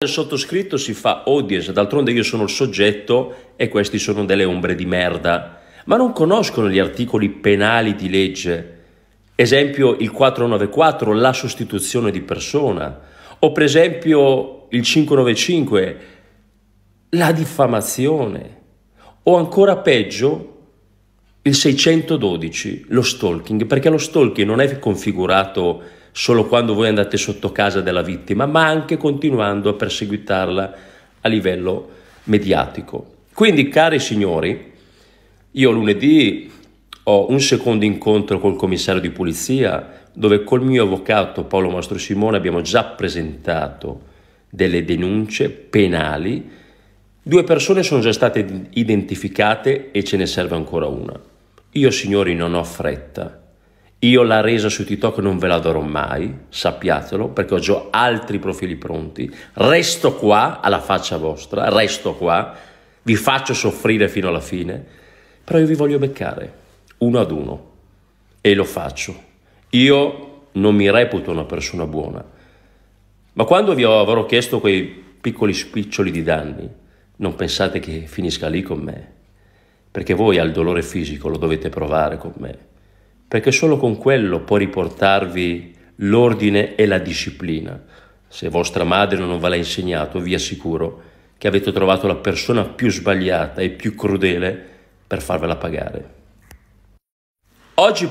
Il sottoscritto si fa odies, d'altronde io sono il soggetto e questi sono delle ombre di merda, ma non conoscono gli articoli penali di legge. Esempio il 494, la sostituzione di persona, o per esempio il 595, la diffamazione, o ancora peggio il 612, lo stalking, perché lo stalking non è configurato solo quando voi andate sotto casa della vittima, ma anche continuando a perseguitarla a livello mediatico. Quindi, cari signori, io lunedì ho un secondo incontro col commissario di polizia dove col mio avvocato Paolo Mastro Simone abbiamo già presentato delle denunce penali. Due persone sono già state identificate e ce ne serve ancora una. Io, signori, non ho fretta io la resa su TikTok non ve la darò mai, sappiatelo, perché ho già altri profili pronti. Resto qua alla faccia vostra, resto qua, vi faccio soffrire fino alla fine, però io vi voglio beccare, uno ad uno, e lo faccio. Io non mi reputo una persona buona, ma quando vi avrò chiesto quei piccoli spiccioli di danni, non pensate che finisca lì con me, perché voi al dolore fisico lo dovete provare con me perché solo con quello può riportarvi l'ordine e la disciplina. Se vostra madre non ve l'ha insegnato, vi assicuro che avete trovato la persona più sbagliata e più crudele per farvela pagare. Oggi